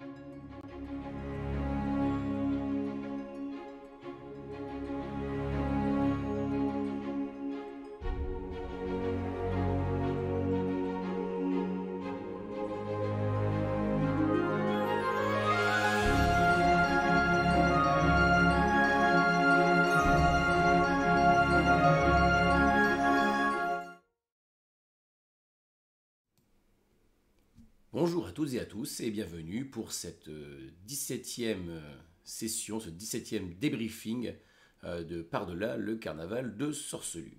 you toutes et à tous et bienvenue pour cette 17e euh, euh, session, ce 17e débriefing euh, de Par-delà le carnaval de Sorcelume.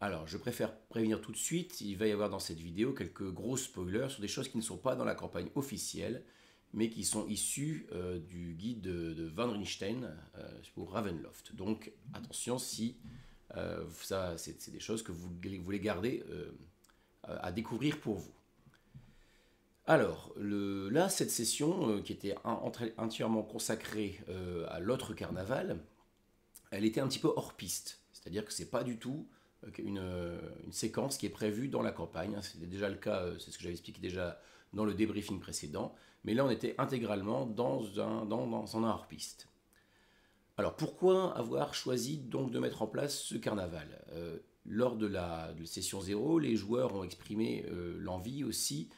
Alors, je préfère prévenir tout de suite, il va y avoir dans cette vidéo quelques gros spoilers sur des choses qui ne sont pas dans la campagne officielle, mais qui sont issues du guide de, Van Rijnstein pour Ravenloft. Donc, attention si ça, c'est des choses que vous, voulez garder à découvrir pour vous. Alors, là, cette session, euh, qui était entièrement consacrée euh, à l'autre carnaval, elle était un petit peu hors piste. C'est-à-dire que ce n'est pas du tout euh, une, séquence qui est prévue dans la campagne. Hein. C'était déjà le cas, c'est ce que j'avais expliqué déjà dans le débriefing précédent. Mais là, on était intégralement dans un, hors piste. Alors, pourquoi avoir choisi donc de mettre en place ce carnaval Lors de la, de la, session 0, les joueurs ont exprimé l'envie aussi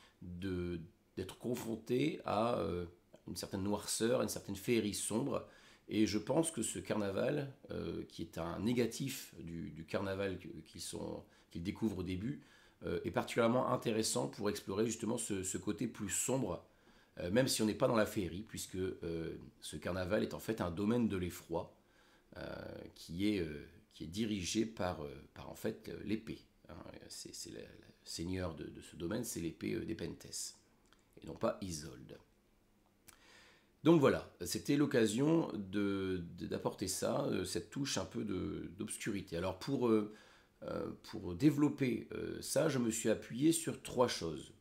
d'être confronté à euh, une certaine noirceur, à une certaine féerie sombre. Et je pense que ce carnaval, euh, qui est un négatif du, carnaval qu'ils découvrent au début, euh, est particulièrement intéressant pour explorer justement ce, ce côté plus sombre, même si on n'est pas dans la féerie, puisque ce carnaval est en fait un domaine de l'effroi qui, est qui est dirigé par, par en fait l'épée. Hein, c'est le seigneur de, ce domaine, c'est l'épée euh, des Penthes, et non pas Isolde. Donc voilà, c'était l'occasion d'apporter ça, euh, cette touche un peu d'obscurité. Alors pour, euh, pour développer ça, je me suis appuyé sur trois choses.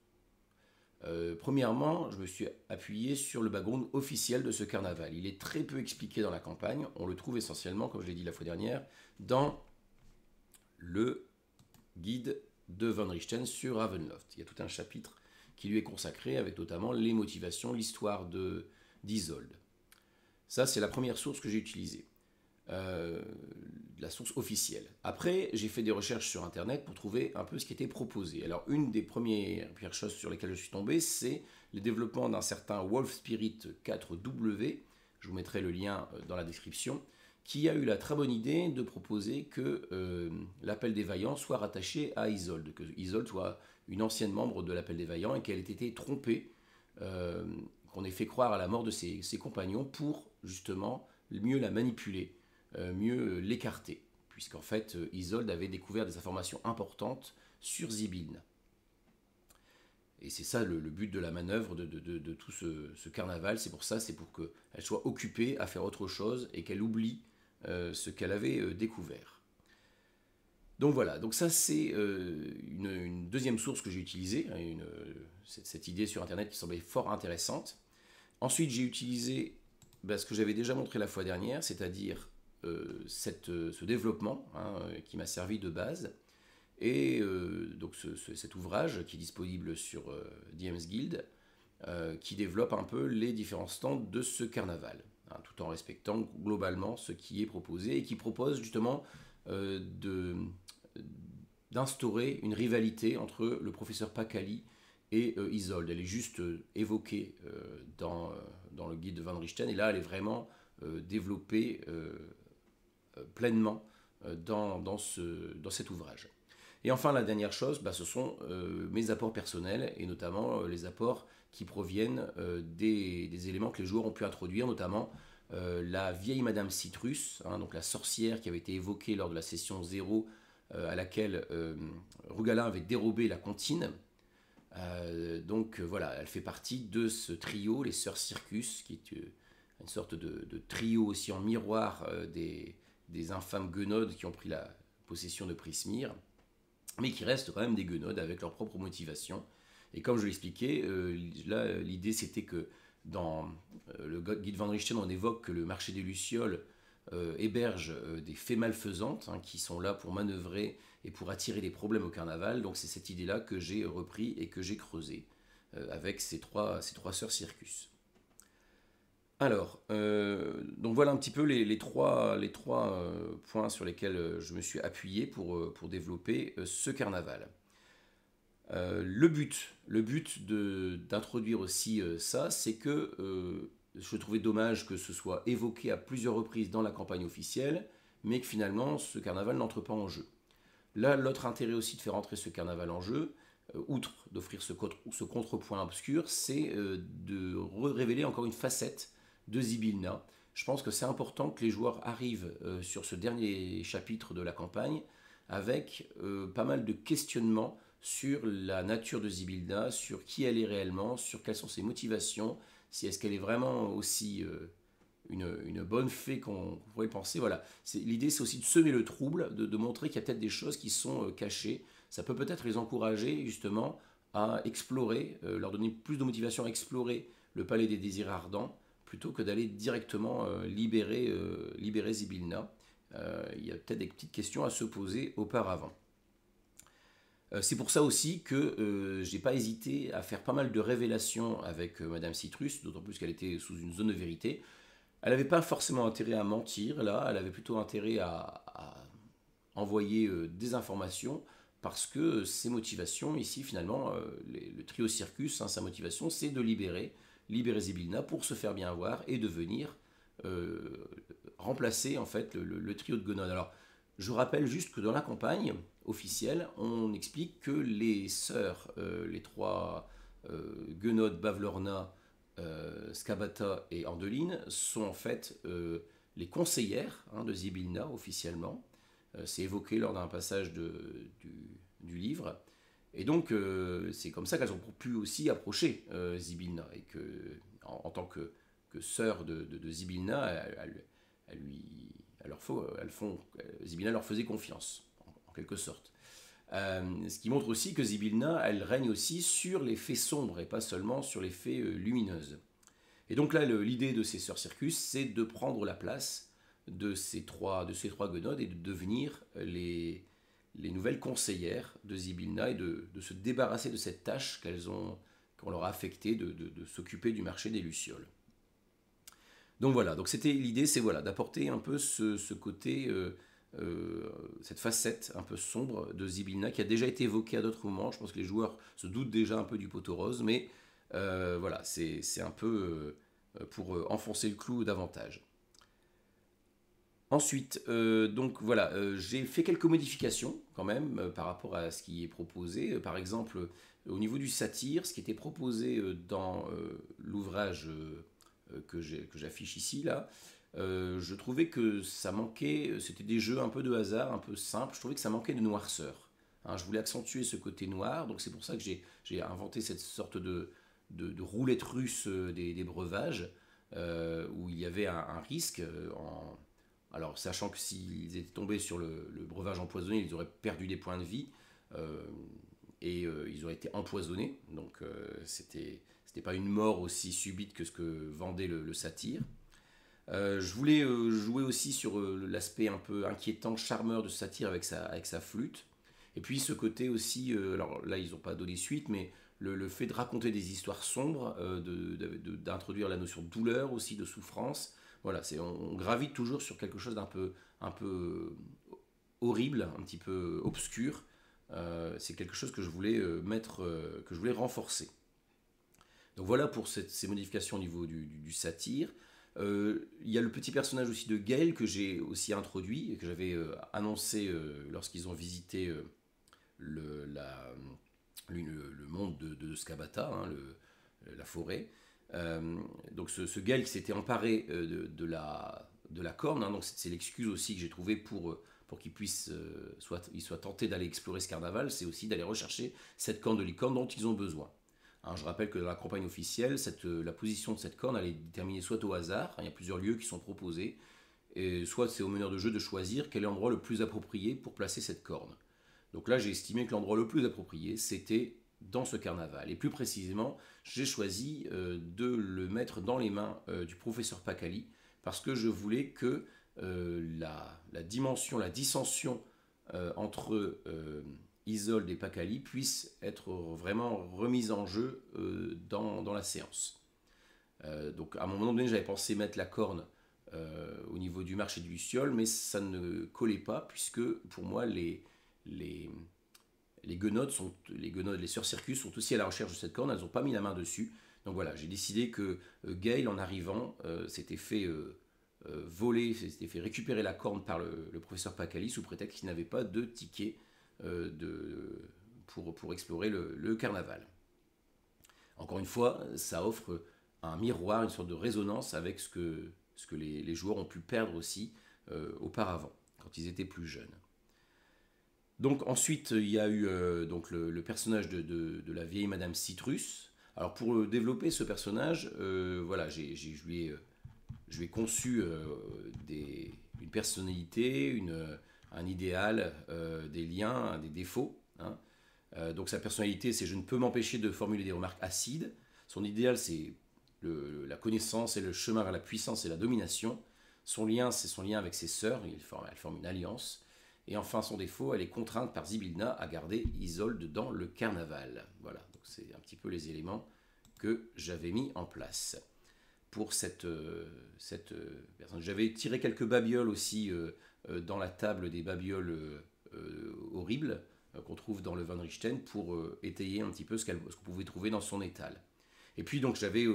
premièrement, je me suis appuyé sur le background officiel de ce carnaval. Il est très peu expliqué dans la campagne. On le trouve essentiellement, comme je l'ai dit la fois dernière, dans le guide de Van Richten sur Ravenloft. Il y a tout un chapitre qui lui est consacré avec notamment les motivations, l'histoire de d'Isolde. Ça, c'est la première source que j'ai utilisée, euh, la source officielle. Après, j'ai fait des recherches sur Internet pour trouver un peu ce qui était proposé. Alors, une des premières, premières choses sur lesquelles je suis tombé, c'est le développement d'un certain Wolf Spirit 4W. Je vous mettrai le lien euh, dans la description qui a eu la très bonne idée de proposer que euh, l'appel des vaillants soit rattaché à Isolde, que Isolde soit une ancienne membre de l'appel des vaillants et qu'elle ait été trompée, euh, qu'on ait fait croire à la mort de ses, compagnons pour justement mieux la manipuler, euh, mieux l'écarter, puisqu'en fait Isolde avait découvert des informations importantes sur Zibine. Et c'est ça le, but de la manœuvre de, tout ce, ce carnaval, c'est pour ça, c'est pour qu'elle soit occupée à faire autre chose et qu'elle oublie euh, ce qu'elle avait euh, découvert. Donc voilà, donc ça c'est euh, une, deuxième source que j'ai utilisée, hein, cette, idée sur Internet qui semblait fort intéressante. Ensuite j'ai utilisé bah, ce que j'avais déjà montré la fois dernière, c'est-à-dire ce développement hein, qui m'a servi de base. Et donc cet ouvrage qui est disponible sur Diems DM's Guild, qui développe un peu les différents stands de ce carnaval tout en respectant globalement ce qui est proposé et qui propose justement euh, d'instaurer une rivalité entre le professeur Pacali et euh, Isolde. Elle est juste euh, évoquée dans, le guide de Van Richten et là elle est vraiment développée pleinement dans, dans, cet ouvrage. Et enfin, la dernière chose, bah, ce sont mes apports personnels, et notamment les apports qui proviennent euh, des, éléments que les joueurs ont pu introduire, notamment euh, la vieille Madame Citrus, hein, donc la sorcière qui avait été évoquée lors de la session 0 euh, à laquelle Rugalin avait dérobé la comptine. donc voilà, elle fait partie de ce trio, les Sœurs Circus, qui est une sorte de, trio aussi en miroir des, infâmes guenodes qui ont pris la possession de Prismyr, mais qui restent quand même des guenodes avec leurs propres motivations. Et comme je l'expliquais, euh, là, euh, l'idée c'était que dans euh, le guide Van Richten, on évoque que le marché des Lucioles héberge des fées malfaisantes hein, qui sont là pour manœuvrer et pour attirer des problèmes au carnaval. Donc c'est cette idée-là que j'ai repris et que j'ai creusée avec ces trois, ces sœurs circus. Alors, donc voilà un petit peu les, trois, points sur lesquels je me suis appuyé pour développer ce carnaval. Euh, le but, le but d'introduire aussi euh, ça, c'est que euh, je trouvais dommage que ce soit évoqué à plusieurs reprises dans la campagne officielle, mais que finalement ce carnaval n'entre pas en jeu. Là, l'autre intérêt aussi de faire entrer ce carnaval en jeu, outre d'offrir ce, ce, contrepoint obscur, c'est de révéler encore une facette de Zibilna. Je pense que c'est important que les joueurs arrivent sur ce dernier chapitre de la campagne avec pas mal de questionnements sur la nature de Zibilda, sur qui elle est réellement, sur quelles sont ses motivations, si est-ce qu'elle est vraiment aussi euh, une, bonne fée qu'on pourrait penser. Voilà, l'idée c'est aussi de semer le trouble, de, montrer qu'il y a peut-être des choses qui sont euh, cachées. Ça peut peut-être les encourager justement à explorer, euh, leur donner plus de motivation à explorer le palais des désirs ardents plutôt que d'aller directement libérer, libérer Zibilda. il y a peut-être des petites questions à se poser auparavant. Euh, c'est pour ça aussi que euh, j'ai pas hésité à faire pas mal de révélations avec euh, Madame Citrus, d'autant plus qu'elle était sous une zone de vérité. Elle n'avait pas forcément intérêt à mentir, là, elle avait plutôt intérêt à, envoyer des informations, parce que ses motivations, ici finalement, le trio Circus, hein, sa motivation, c'est de libérer, libérer pour se faire bien voir et de venir remplacer en fait le, trio de Gonon. Alors, je rappelle juste que dans la campagne officielle, on explique que les sœurs, euh, les trois euh, Guenod, Bavlorna, euh, Skabata et Andeline, sont en fait euh, les conseillères hein, de Zibilna officiellement. Euh, c'est évoqué lors d'un passage de, du, livre. Et donc, c'est comme ça qu'elles ont pu aussi approcher Zibilna. Et que, en, tant que, que sœur de, de, Zibilna, elle lui leur font, euh, Zibilna leur faisait confiance, en, quelque sorte. Euh, ce qui montre aussi que Zibilna, elle règne aussi sur les faits sombres et pas seulement sur les faits euh, lumineuses. Et donc là, l'idée de ces sœurs Circus, c'est de prendre la place de ces trois, de ces trois gonodes et de devenir les, nouvelles conseillères de Zibilna et de, se débarrasser de cette tâche qu'elles ont, qu'on leur a affectée de s'occuper du marché des Lucioles. Donc voilà, donc c'était l'idée, c'est voilà, d'apporter un peu ce, côté, euh, euh, cette facette un peu sombre de Zibilna qui a déjà été évoquée à d'autres moments. Je pense que les joueurs se doutent déjà un peu du poteau rose, mais euh, voilà, c'est un peu pour enfoncer le clou davantage. Ensuite, donc voilà, j'ai fait quelques modifications quand même par rapport à ce qui est proposé. Par exemple, au niveau du satire, ce qui était proposé dans l'ouvrage euh, que j'affiche ici, là, euh, je trouvais que ça manquait, c'était des jeux un peu de hasard, un peu simples, je trouvais que ça manquait de noirceur. Hein. je voulais accentuer ce côté noir, donc c'est pour ça que j'ai inventé cette sorte de, roulette russe euh, des, breuvages, où il y avait un, risque, en... alors sachant que s'ils étaient tombés sur le, breuvage empoisonné, ils auraient perdu des points de vie, et ils auraient été empoisonnés, donc c'était c'était pas une mort aussi subite que ce que vendait le, le satire. Euh, je voulais euh, jouer aussi sur euh, l'aspect un peu inquiétant, charmeur de satire avec sa, flûte. Et puis ce côté aussi, alors là ils n'ont pas donné suite, mais le, fait de raconter des histoires sombres, d'introduire la notion de douleur aussi, de souffrance. Voilà, on, on gravite toujours sur quelque chose d'un peu, un peu horrible, un petit peu obscur. C'est quelque chose que je voulais mettre, que je voulais renforcer. Donc voilà pour ces modifications au niveau du, satire. Euh, il y a le petit personnage aussi de Gael que j'ai aussi introduit et que j'avais euh, annoncé euh, lorsqu'ils ont visité le, monde de, Skabata, hein, la forêt. donc ce, ce, qui s'était emparé de, la, corne, hein, donc c'est l'excuse aussi que j'ai trouvée pour, pour qu'il puisse, soit, il soit tenté d'aller explorer ce carnaval, c'est aussi d'aller rechercher cette corne de licorne dont ils ont besoin je rappelle que dans la campagne officielle, euh, la position de cette corne, allait est déterminée soit au hasard, hein, il y a plusieurs lieux qui sont proposés, et soit c'est au meneur de jeu de choisir quel est l'endroit le plus approprié pour placer cette corne. Donc là, j'ai estimé que l'endroit le plus approprié, c'était dans ce carnaval. Et plus précisément, j'ai choisi euh, de le mettre dans les mains euh, du professeur Pacali, parce que je voulais que la, dimension, la dissension entre isole des Pacali puisse être vraiment remise en jeu euh, dans, la séance. Euh, donc à un moment donné, j'avais pensé mettre la corne euh, au niveau du marché du Luciole, mais ça ne collait pas puisque pour moi, les, les, les guenodes, sont, les, les sœurs circus sont aussi à la recherche de cette corne, elles n'ont pas mis la main dessus. Donc voilà, j'ai décidé que Gail, en arrivant, s'était fait voler, s'était fait récupérer la corne par le, le professeur Pacali sous prétexte qu'il n'avait pas de ticket euh, pour, explorer le, carnaval. Encore une fois, ça offre un miroir, une sorte de résonance avec ce que, les, joueurs ont pu perdre aussi euh, auparavant, quand ils étaient plus jeunes. Donc ensuite, il y a eu euh, donc le, personnage de, la vieille Madame Citrus. Alors pour développer ce personnage, voilà, j'ai je, lui ai, conçu des, une personnalité, une un idéal, euh, des liens, des défauts. Hein. Euh, donc sa personnalité, c'est je ne peux m'empêcher de formuler des remarques acides. Son idéal, c'est la connaissance et le chemin vers la puissance et la domination. Son lien, c'est son lien avec ses sœurs, elle forme une alliance. Et enfin, son défaut, elle est contrainte par Zibilna à garder Isolde dans le carnaval. Voilà, donc c'est un petit peu les éléments que j'avais mis en place pour cette, euh, cette personne. J'avais tiré quelques babioles aussi euh, dans la table des babioles euh, horribles euh, qu'on trouve dans le Van Richten pour étayer un petit peu ce qu'on pouvait trouver dans son étal. Et puis donc j'avais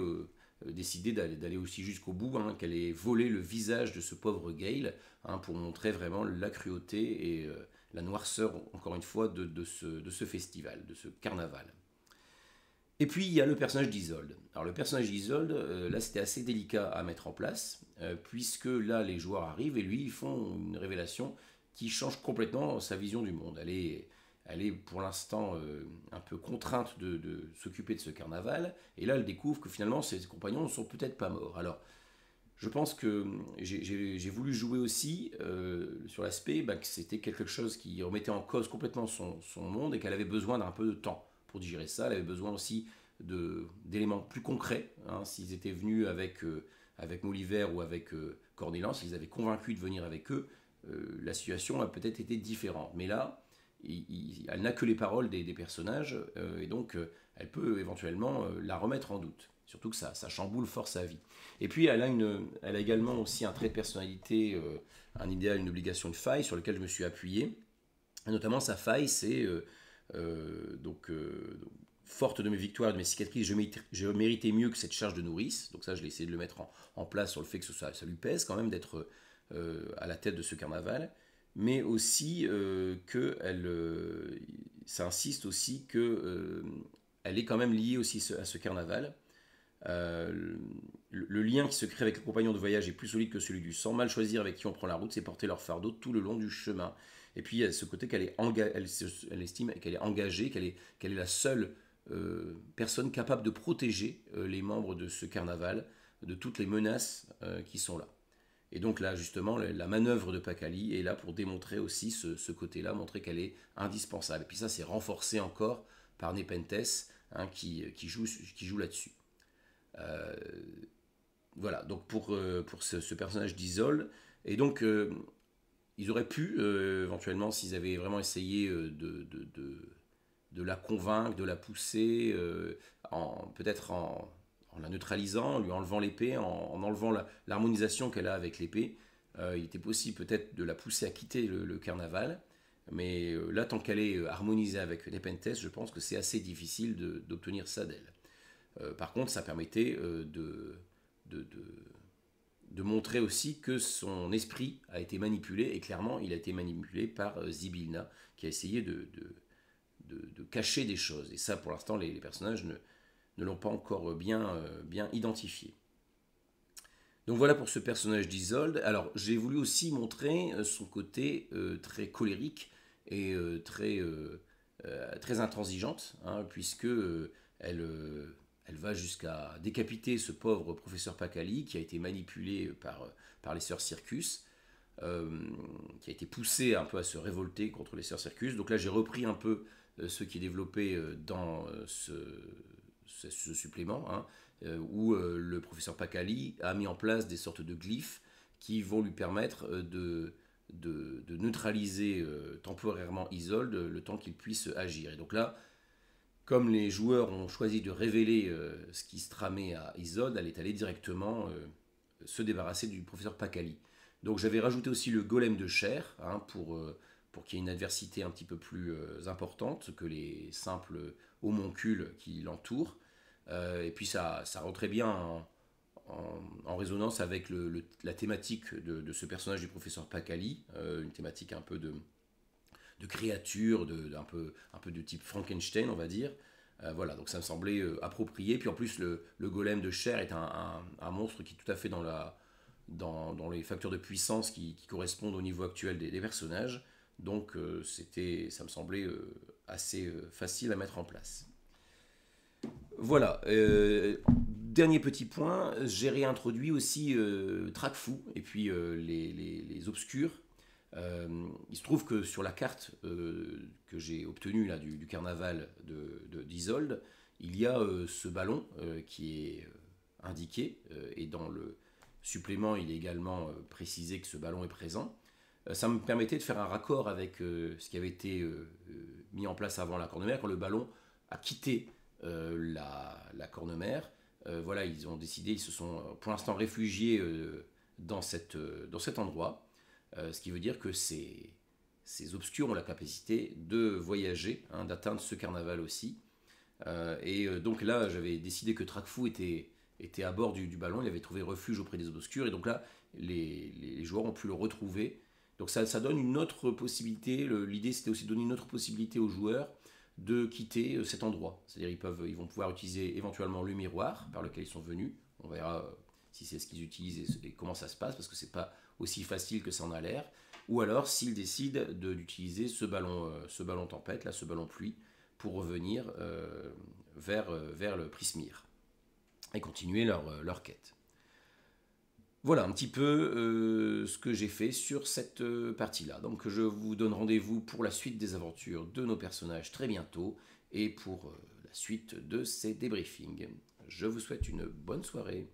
décidé d'aller aussi jusqu'au bout, hein, qu'elle ait volé le visage de ce pauvre Gale, hein, pour montrer vraiment la cruauté et la noirceur, encore une fois, de ce festival, de ce carnaval. Et puis il y a le personnage d'Isolde. Alors le personnage d'Isolde, euh, là c'était assez délicat à mettre en place, euh, puisque là les joueurs arrivent et lui ils font une révélation qui change complètement sa vision du monde. Elle est, elle pour l'instant euh, un peu contrainte de, s'occuper de ce carnaval, et là elle découvre que finalement ses compagnons ne sont peut-être pas morts. Alors je pense que hum, j'ai voulu jouer aussi sur l'aspect bah, que c'était quelque chose qui remettait en cause complètement son monde et qu'elle avait besoin d'un peu de temps pour digérer ça. Elle avait besoin aussi d'éléments plus concrets. Hein. S'ils étaient venus avec, euh, avec Mouliver ou avec euh, s'ils avaient convaincu de venir avec eux, euh, la situation a peut-être été différente. Mais là, elle n'a que les paroles des, personnages, euh, et donc elle peut éventuellement la remettre en doute. Surtout que ça, ça chamboule fort sa vie. Et puis, elle a, une, elle a également aussi un trait de personnalité, un idéal, une obligation, de faille sur lequel je me suis appuyé. notamment, sa faille, c'est euh, euh, donc, forte de mes victoires, de mes cicatrices, je, méritais mieux que cette charge de nourrice. Donc ça, je l'ai essayé de le mettre en, place sur le fait que ça, lui pèse quand même d'être euh, à la tête de ce carnaval, mais aussi que elle, ça insiste aussi que elle est quand même liée aussi à ce carnaval. Le, le, lien qui se crée avec le compagnon de voyage est plus solide que celui du sang. Mal choisir avec qui on prend la route, c'est porter leur fardeau tout le long du chemin. Et puis il y a ce côté qu'elle est elle, estime qu'elle est engagée, qu'elle est, qu'elle est la seule euh, personne capable de protéger euh, les membres de ce carnaval de toutes les menaces euh, qui sont là. Et donc là, justement, la, manœuvre de Pacali est là pour démontrer aussi ce, côté-là, montrer qu'elle est indispensable. Et puis ça, c'est renforcé encore par Nepenthes, hein, qui, qui, joue, qui joue là-dessus. voilà, donc pour, pour ce, ce personnage d'Isole. Et donc, ils auraient pu, euh, éventuellement, s'ils avaient vraiment essayé euh, de, de, la convaincre, de la pousser, euh, en peut-être en, la neutralisant, en lui enlevant l'épée, en, enlevant l'harmonisation qu'elle a avec l'épée, il était possible peut-être de la pousser à quitter le, carnaval. Mais là, tant qu'elle est harmonisée avec Nepenthes, je pense que c'est assez difficile d'obtenir ça d'elle. par contre, ça permettait de, de, de de montrer aussi que son esprit a été manipulé, et clairement, il a été manipulé par euh, Zibilna, qui a essayé de, de, cacher des choses. Et ça, pour l'instant, les, personnages ne, ne l'ont pas encore bien, euh, bien identifié. Donc voilà pour ce personnage d'Isolde. Alors, j'ai voulu aussi montrer euh, son côté très colérique et très, très intransigeante, hein, puisque elle elle va jusqu'à décapiter ce pauvre professeur Pacali qui a été manipulé par, par les sœurs Circus, euh, qui a été poussé un peu à se révolter contre les sœurs Circus. Donc là, j'ai repris un peu euh, ce qui est développé euh, dans ce, ce, supplément, hein, où le professeur Pacali a mis en place des sortes de glyphes qui vont lui permettre de, de, de neutraliser temporairement Isolde le temps qu'il puisse agir. Et donc là, comme les joueurs ont choisi de révéler euh, ce qui se tramait à Isode, elle est allée directement euh, se débarrasser du professeur Pakali. Donc j'avais rajouté aussi le golem de chair hein, pour, euh, pour qu'il y ait une adversité un petit peu plus importante que les simples homoncules qui l'entourent. et puis ça, ça rentrait bien en, résonance avec la thématique de, ce personnage du professeur Pakali, une thématique un peu de, de créatures, de, un, peu, un peu de type Frankenstein, on va dire. Euh, voilà, donc ça me semblait euh, approprié. Puis en plus, le, golem de chair est un, monstre qui est tout à fait dans, la, dans, les facteurs de puissance qui, correspondent au niveau actuel des, personnages. Donc euh, c'était, ça me semblait assez facile à mettre en place. Voilà. dernier petit point, j'ai réintroduit aussi fou et puis les, les, les obscurs euh, il se trouve que sur la carte euh, que j'ai obtenue là, du, carnaval d'Isolde, de, il y a euh, ce ballon qui est indiqué, et dans le supplément, il est également précisé que ce ballon est présent. ça me permettait de faire un raccord avec ce qui avait été mis en place avant la cornemère, quand le ballon a quitté la, la, cornemère. voilà, ils ont décidé, ils se sont pour l'instant réfugiés dans, dans cet endroit. Euh, ce qui veut dire que ces, ces obscurs ont la capacité de voyager, hein, d'atteindre ce carnaval aussi. Euh, et euh, donc là, j'avais décidé que Trakfou était, à bord du, ballon, il avait trouvé refuge auprès des obscurs, et donc là, les, joueurs ont pu le retrouver. Donc ça, ça donne une autre possibilité, l'idée c'était aussi de donner une autre possibilité aux joueurs de quitter cet endroit. C'est-à-dire ils, peuvent, ils vont pouvoir utiliser éventuellement le miroir par lequel ils sont venus, on verra si c'est ce qu'ils utilisent et, comment ça se passe, parce que c'est pas aussi facile que ça en a l'air. Ou alors s'ils décident d'utiliser ce ballon, euh, ce ballon tempête, là, ce ballon pluie, pour revenir euh, vers, euh, vers le Prismir et continuer leur, leur quête. Voilà un petit peu ce que j'ai fait sur cette partie-là. Donc je vous donne rendez-vous pour la suite des aventures de nos personnages très bientôt et pour la suite de ces débriefings. Je vous souhaite une bonne soirée.